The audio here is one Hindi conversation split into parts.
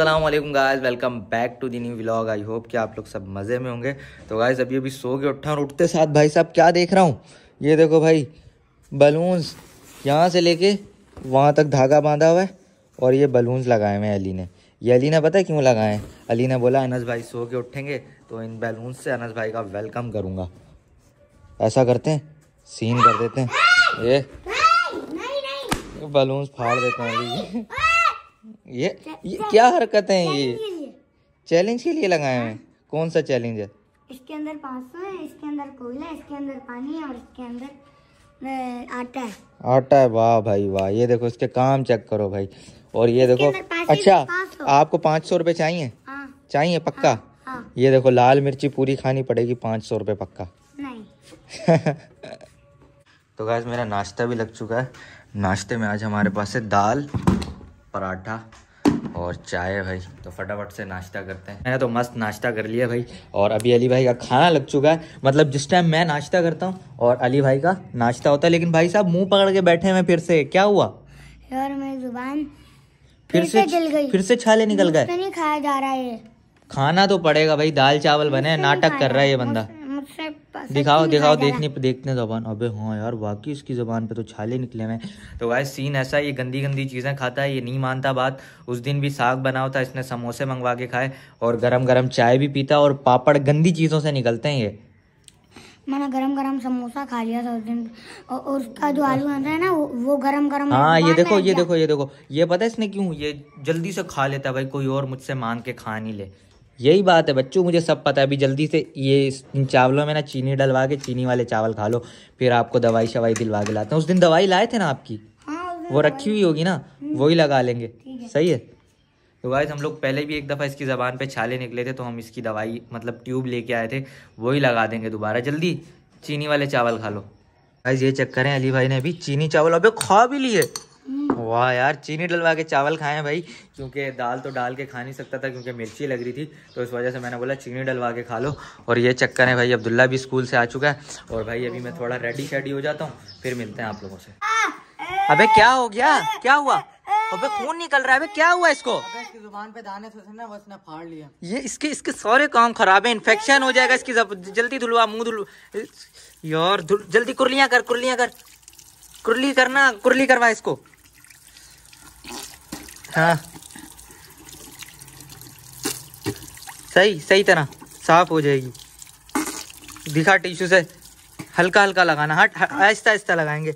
Aslam guys welcome back to the new vlog I hope कि आप लोग सब मज़े में होंगे तो गाइस अभी अभी सो के उठा और उठते साथ भाई साहब क्या देख रहा हूँ ये देखो भाई बलून्स यहाँ से लेके वहाँ तक धागा बांधा हुआ है और ये बलून्स लगाए हुए हैं अली ने ये अली ने पता है क्यों लगाए अली ने बोला अनस भाई सो के उठेंगे तो इन बैलून्स से अनस भाई का वेलकम करूँगा ऐसा करते हैं सीन कर देते हैं ये बलून्स फाड़ देते हैं ये, ये क्या हरकत है ये चैलेंज के लिए लगाए हैं हाँ। कौन सा चैलेंज है इसके अंदर पाँच सौ है इसके अंदर कोयला इसके अंदर पानी है और इसके अंदर आटा है आटा है वाह भाई वाह ये देखो इसके काम चेक करो भाई और ये देखो अच्छा आपको पाँच सौ रुपये चाहिए हाँ। चाहिए पक्का हाँ, ये देखो लाल मिर्ची पूरी खानी पड़ेगी पाँच सौ रुपये पक्का तो गैस मेरा नाश्ता भी लग चुका है नाश्ते में आज हमारे पास है दाल पराठा और चाय भाई तो फटाफट से नाश्ता करते हैं मैंने तो मस्त नाश्ता कर लिया भाई और अभी अली भाई का खाना लग चुका है मतलब जिस टाइम मैं नाश्ता करता हूँ और अली भाई का नाश्ता होता है लेकिन भाई साहब मुंह पकड़ के बैठे हैं फिर से क्या हुआ यार मेरी जुबान फिर से जल गई फिर से छाले निकल गए खाया जा रहा है खाना तो पड़ेगा भाई दाल चावल बने नाटक कर रहा है ये बंदा दिखाओ दिखाओ देखने पे जबान अबे हाँ यार वाकई उसकी जबान पे तो छाले निकले हुए तो वह सीन ऐसा ये गंदी गंदी चीज़ें खाता है ये नहीं मानता बात उस दिन भी साग बना होता इसने समोसे मंगवा के खाए और गरम गरम चाय भी पीता और पापड़ गंदी चीज़ों से निकलते हैं ये मैंने गरम गरम समोसा खा लिया था उस दिन और उसका जो आलू आता है ना वो गरम गरम हाँ ये देखो ये देखो ये देखो ये पता है इसने क्यों ये जल्दी से खा लेता है भाई कोई और मुझसे मान के खा नहीं ले यही बात है बच्चों मुझे सब पता है अभी जल्दी से ये इन चावलों में ना चीनी डलवा के चीनी वाले चावल खा लो फिर आपको दवाई शवाई दिलवा के लाते हैं उस दिन दवाई लाए थे ना आपकी हाँ, वो रखी हुई होगी ना हम्म। वही लगा लेंगे सही है तो गाइस हम लोग पहले भी एक दफ़ा इसकी ज़बान पे छाले निकले थे तो हम इसकी दवाई मतलब ट्यूब लेके आए थे वही लगा देंगे दोबारा जल्दी चीनी वाले चावल खा लो गाइस ये चक्कर है अली भाई ने अभी चीनी चावल अबे खा भी लिए हम्म। वाह यार चीनी डलवा के चावल खाए हैं भाई क्योंकि दाल तो डाल के खा नहीं सकता था क्योंकि मिर्ची लग रही थी तो इस वजह से मैंने बोला चीनी डलवा के खा लो और ये चक्कर है भाई अब्दुल्ला भी स्कूल से आ चुका है और भाई अभी मैं थोड़ा रेडी शेडी हो जाता हूँ फिर मिलते हैं आप लोगों से अबे क्या हो गया क्या हुआ अबे खून निकल रहा है क्या हुआ इसको इसकी जुबान पे दाने थे ना बस ने फाड़ लिया ये इसके इसके सारे काम खराब है इन्फेक्शन हो जाएगा इसकी जल्दी धुलवा मुंह धुल यार जल्दी कुर्लियाँ कर कुर्लियाँ कर कुरली करना कुरली करवा इसको हाँ सही सही तरह साफ हो जाएगी दिखा टिश्यू से हल्का हल्का लगाना हाँ, हाँ आहिस्ता आहिस्ता लगाएंगे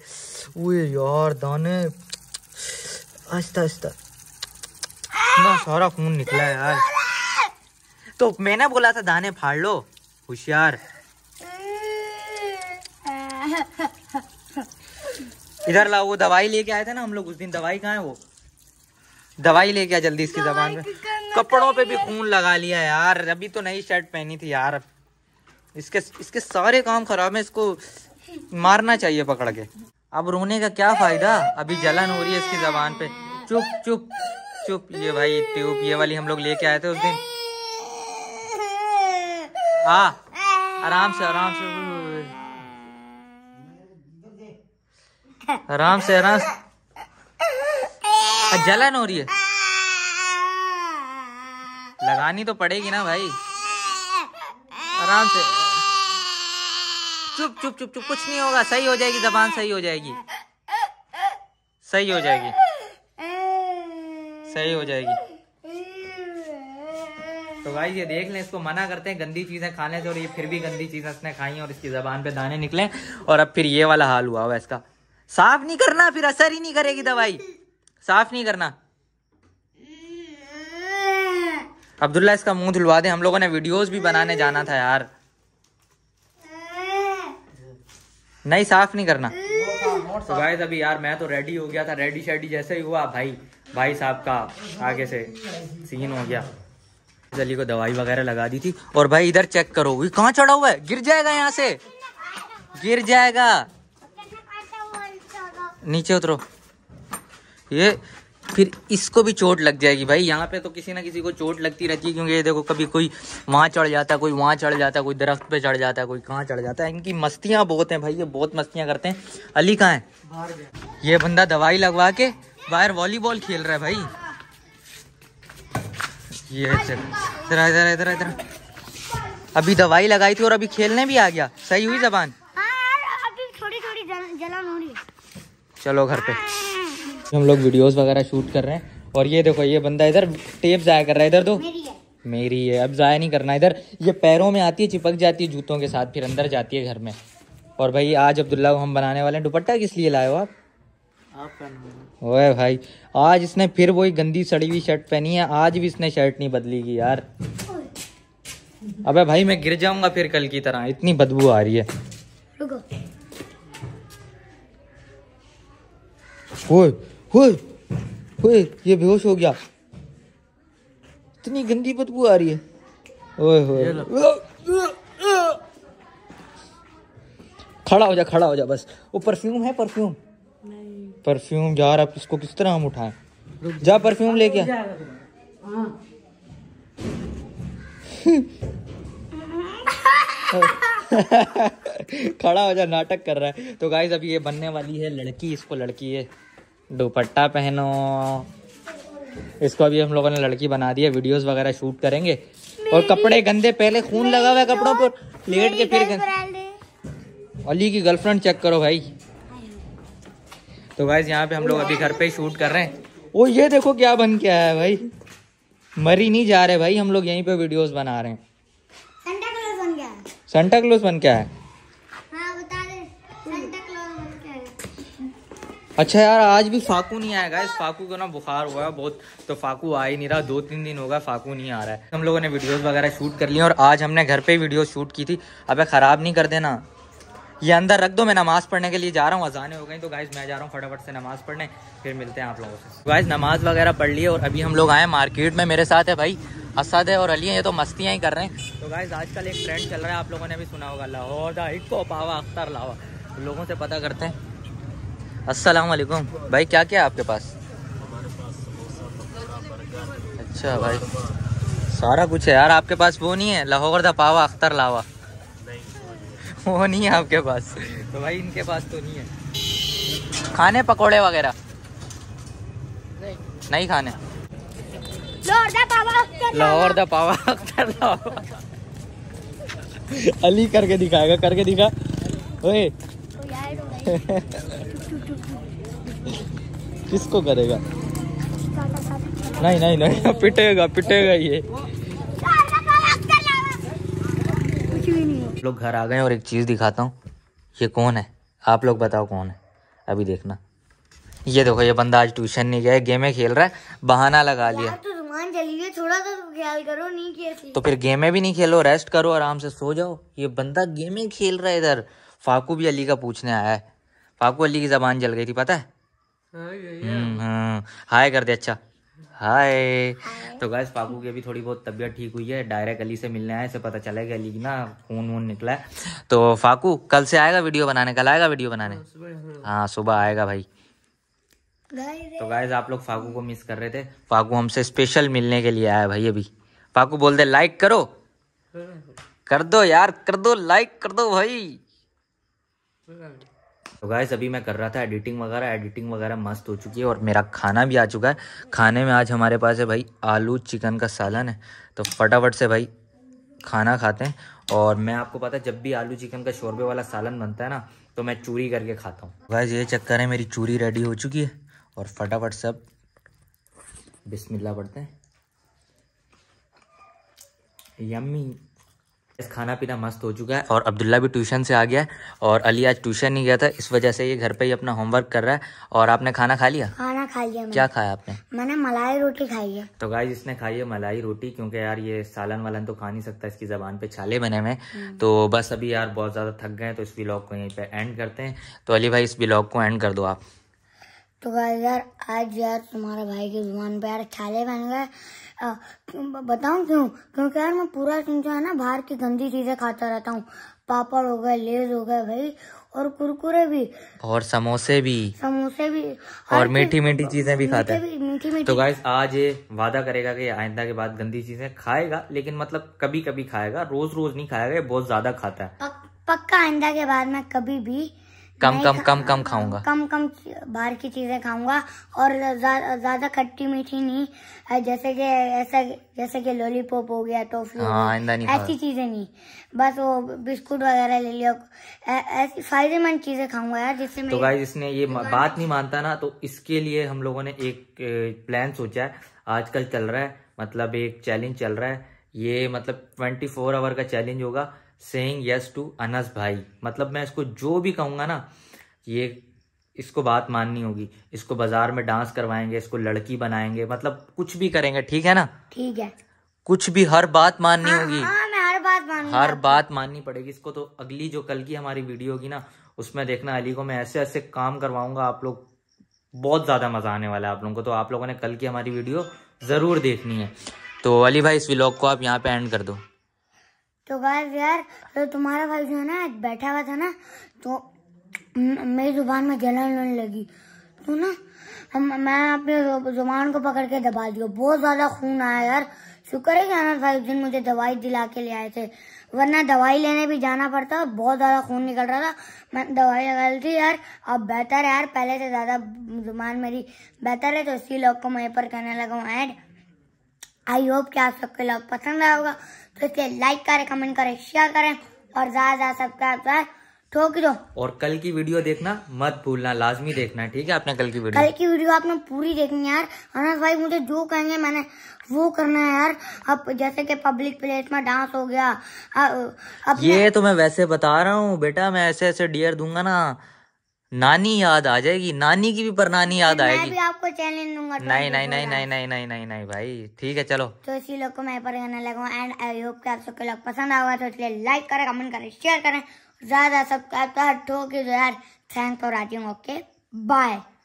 वो यार दाने आहिस्ता आहिस्ता इतना सारा खून निकला यार तो मैंने बोला था दाने फाड़ लो होशियार इधर लाओ वो दवाई लेके आए थे ना हम लोग उस दिन दवाई कहाँ है वो दवाई ले गया जल्दी इसकी जबान में कपड़ों पे भी खून लगा लिया यार अभी तो नई शर्ट पहनी थी यार इसके इसके सारे काम खराब है इसको मारना चाहिए पकड़ के अब रोने का क्या फायदा अभी जलन हो रही है इसकी जबान पे चुप चुप चुप ये भाई ट्यूब ये वाली हम लोग लेके आए थे उस दिन आ हाँ, आराम से आराम से आराम से आराम से जलन हो रही है लगानी तो पड़ेगी ना भाई आराम से चुप चुप चुप चुप कुछ नहीं होगा सही हो जाएगी जबान सही हो जाएगी सही हो जाएगी सही हो जाएगी तो भाई ये देख लें इसको मना करते हैं गंदी चीज़ें खाने से और ये फिर भी गंदी चीज़ें इसने खाई और इसकी ज़बान पे दाने निकले और अब फिर ये वाला हाल हुआ हुआ इसका साफ नहीं करना फिर असर ही नहीं करेगी दवाई साफ नहीं करना अब्दुल्ला इसका मुंह धुलवा दे हम लोगों ने वीडियोस भी बनाने जाना था यार नहीं साफ नहीं करना तो गाइस अभी यार मैं तो रेडी हो गया था रेडी शेडी जैसे ही हुआ भाई भाई साहब का आगे से सीन हो गया अली को दवाई वगैरह लगा दी थी और भाई इधर चेक करो कहाँ चढ़ा हुआ है गिर जाएगा यहाँ से गिर जाएगा नीचे उतरो ये फिर इसको भी चोट लग जाएगी भाई यहाँ पे तो किसी ना किसी को चोट लगती रहती है क्योंकि ये देखो कभी कोई वहाँ चढ़ जाता है कोई वहाँ चढ़ जाता है कोई दरख्त पे चढ़ जाता है कोई कहाँ चढ़ जाता है इनकी मस्तियाँ बहुत हैं भाई ये बहुत मस्तियाँ करते हैं अली कहाँ है ये बंदा दवाई लगवा के बाहर वॉलीबॉल खेल रहा है भाई ये इधर इधर इधर इधर अभी दवाई लगाई थी और अभी खेलने भी आ गया सही हुई जबान हाँ चलो घर पे हम लोग वीडियोस वगैरह शूट कर रहे हैं और ये देखो ये बंदा इधर टेप जाया कर रहा है इधर तो मेरी है अब ज़ाया नहीं करना इधर ये पैरों में आती है चिपक जाती है जूतों के साथ फिर अंदर जाती है घर में और भाई आज अब्दुल्ला को हम बनाने वाले हैं दुपट्टा किस लिए लाए हो आप ओए भाई आज इसने फिर वही गंदी सड़ी हुई शर्ट पहनी है आज भी इसने शर्ट नहीं बदली की यार अबे भाई मैं गिर जाऊंगा फिर कल की तरह इतनी बदबू आ रही है ओए हुए ये बेहोश हो गया इतनी गंदी बदबू आ रही है ओए होए खड़ा हो जा खड़ा हो जा बस वो परफ्यूम है परफ्यूम परफ्यूम यार आप इसको किस तरह हम उठाए जा परफ्यूम लेके हाँ। खड़ा हो जा नाटक कर रहा है तो गाइस अब ये बनने वाली है लड़की इसको लड़की है दुपट्टा पहनो इसको अभी हम लोगों ने लड़की बना दी है वीडियोस वगैरह शूट करेंगे और कपड़े गंदे पहले खून लगा हुआ है कपड़ों पर लेट के फिर अली की गर्लफ्रेंड चेक करो भाई तो भाई यहाँ पे हम लोग अभी घर पे शूट कर रहे हैं वो ये देखो क्या बन के आया है भाई मरी नहीं जा रहे भाई हम लोग यहीं पे वीडियोस बना रहे हैं संटा क्लोज बन क्या है अच्छा यार आज भी फाकू नहीं आएगा इस फाकू को ना बुखार हुआ है बहुत तो फाकू आ ही नहीं रहा दो तीन दिन हो गया फाकू नहीं आ रहा है हम लोगों ने वीडियोस वगैरह शूट कर लिए और आज हमने घर पे वीडियो शूट की थी अबे ख़राब नहीं कर देना ये अंदर रख दो मैं नमाज़ पढ़ने के लिए जा रहा हूँ अजाने हो गई तो गाइज़ मैं जा रहा हूँ फटाफट से नमाज़ पढ़ने फिर मिलते हैं आप लोगों से गाइज़ तो नमाज़ वगैरह पढ़ लिए और अभी हम लोग आए मार्केट में मेरे साथ है भाई असद है और अली है ये तो मस्तियाँ ही कर रहे हैं तो गाइज़ आजकल एक ट्रेंड चल रहा है आप लोगों ने भी सुना होगा लाहौर दा पावा अख्तर लावा लोगों से पता करते हैं अस्सलाम वालेकुम भाई क्या क्या है आपके पास अच्छा भाई सारा कुछ है यार आपके पास वो नहीं है लाहौर द पावा अख्तर लावा वो नहीं है आपके पास तो भाई इनके पास तो नहीं है खाने पकोड़े वगैरह नहीं, नहीं खाने लाहौर द पावा अख्तर लावा अली करके दिखाएगा करके दिखा ओए तो किसको करेगा नहीं नहीं नहीं पिटेगा पिटेगा ये लोग घर आ गए और एक चीज़ दिखाता हूँ ये कौन है आप लोग बताओ कौन है अभी देखना ये देखो ये बंदा आज ट्यूशन नहीं गया गेमें खेल रहा है बहाना लगा लिया तो थोड़ा तो ख्याल करो नहीं तो फिर गेमें भी नहीं खेलो रेस्ट करो आराम से सो जाओ ये बंदा गेमें खेल रहा है इधर फाकू भी अली का पूछने आया है फाकू अली की जबान जल गई थी पता है हाँ, हम्म, हाँ। हाय कर दे अच्छा हाय तो गैस पापू की अभी थोड़ी बहुत तबीयत ठीक हुई है डायरेक्ट अली से मिलने आए से पता चला कि अली की ना खून वून निकला है तो फाकू कल से आएगा वीडियो बनाने कल आएगा वीडियो बनाने हाँ, हाँ सुबह आएगा भाई तो गैस आप लोग फाकू को मिस कर रहे थे फाकू हमसे स्पेशल मिलने के लिए आया भाई अभी फाकू बोल दे लाइक करो कर दो यार कर दो लाइक कर दो भाई तो अभी मैं कर रहा था एडिटिंग वगैरह एडिटिंग वगैरह मस्त हो चुकी है और मेरा खाना भी आ चुका है खाने में आज हमारे पास है भाई आलू चिकन का सालन है तो फटाफट से भाई खाना खाते हैं और मैं आपको पता है जब भी आलू चिकन का शोरबे वाला सालन बनता है ना तो मैं चूरी करके खाता हूँ गाइज ये चक्कर है मेरी चूरी रेडी हो चुकी है और फटाफट सब बिस्मिल्ला पढ़ते हैं यम्मी खाना पीना मस्त हो चुका है और अब्दुल्ला भी ट्यूशन से आ गया है और अली आज ट्यूशन नहीं गया था इस वजह से ये घर पे ही अपना होमवर्क कर रहा है और आपने खाना खा लिया खाना खा लिया क्या खाया आपने मैंने मलाई रोटी खाई है तो गाय इसने खाई है मलाई रोटी क्योंकि यार ये सालन वालन तो खा नहीं सकता इसकी जबान पे छाले बने हुए हम्म। तो बस अभी यार बहुत ज्यादा थक गए तो इस ब्लॉग को यहीं पे एंड करते हैं तो अली भाई इस ब्लॉग को एंड कर दो आप तो भाई यार आज यार तुम्हारे भाई के जुबान पे यार छाले बन गए बताऊं क्यों क्योंकि यार मैं पूरा दिन जो है ना बाहर की गंदी चीजें खाता रहता हूँ पापड़ हो गए लेज हो गए भाई और कुरकुरे भी और समोसे भी समोसे भी और मीठी मीठी चीजें भी खाते मीठी मीठी तो गाइस आज ये वादा करेगा कि आइंदा के बाद गंदी चीजें खाएगा लेकिन मतलब कभी कभी खाएगा रोज रोज नहीं खाएगा बहुत ज्यादा खाता है पक्का आइंदा के बाद मैं कभी भी कम कम कम कम खाऊंगा कम कम बाहर की चीजें खाऊंगा और ज्यादा खट्टी मीठी नहीं जैसे कि ऐसा जैसे कि लॉलीपॉप हो गया टॉफी हाँ, ऐसी चीजें नहीं बस वो बिस्कुट वगैरह ले लिया ऐसी फायदेमंद चीजें खाऊंगा यार जिससे तो गाइस इसने ये बात नहीं मानता ना तो इसके लिए हम लोगों ने एक प्लान सोचा है आजकल चल रहा है मतलब एक चैलेंज चल रहा है ये मतलब ट्वेंटी फोर आवर का चैलेंज होगा सेइंग यस टू अनस भाई मतलब मैं इसको जो भी कहूँगा ना ये इसको बात माननी होगी इसको बाजार में डांस करवाएंगे इसको लड़की बनाएंगे मतलब कुछ भी करेंगे ठीक है ना ठीक है कुछ भी हर बात माननी हाँ, होगी हाँ, मैं हर बात माननी हर बात माननी पड़ेगी इसको तो अगली जो कल की हमारी वीडियो होगी ना उसमें देखना अली को मैं ऐसे ऐसे काम करवाऊंगा आप लोग बहुत ज़्यादा मज़ा आने वाला है आप लोगों को तो आप लोगों ने कल की हमारी वीडियो ज़रूर देखनी है तो अली भाई इस व्लॉग को आप यहाँ पे एंड कर दो तो गाय यार तो तुम्हारा भाई जो है ना आज बैठा हुआ था ना तो मेरी जुबान में जलन होने लगी तो ना हम मैं अपने जुबान को पकड़ के दबा दिया बहुत ज्यादा खून आया यार शुक्र है जाना था उस दिन मुझे दवाई दिला के ले आए थे वरना दवाई लेने भी जाना पड़ता और बहुत ज्यादा खून निकल रहा था मैं दवाई लगा ली थी यार अब बेहतर है यार पहले से ज्यादा जुबान मेरी बेहतर है तो इसी लोग को मैं पर कहने लगा हूँ एड आई होप कि आप सबके लोग पसंद आया होगा तो इसे लाइक करें कमेंट करें शेयर करें और ज्यादा ज्यादा सब्सक्राइब करें ठोक दो और कल की वीडियो देखना मत भूलना लाजमी देखना ठीक है आपने कल की वीडियो कल की वीडियो आपने पूरी देखनी यार अनस भाई मुझे जो कहेंगे मैंने वो करना है यार अब जैसे कि पब्लिक प्लेस में डांस हो गया अब ये तो मैं वैसे बता रहा हूँ बेटा मैं ऐसे ऐसे डियर दूंगा ना नानी याद आ जाएगी नानी की भी पर नानी याद मैं आएगी भी आपको चैलेंज दूंगा तो नहीं नहीं नहीं नहीं नहीं नहीं नहीं नहीं भाई ठीक है चलो तो इसी लोग को मैं पर करने लगा एंड आई होप कि आप सबके लोग पसंद आएगा तो इसलिए लाइक करें कमेंट करें शेयर करें ज्यादा सब्सक्राइब कर ठोके जो यार thank for watching okay bye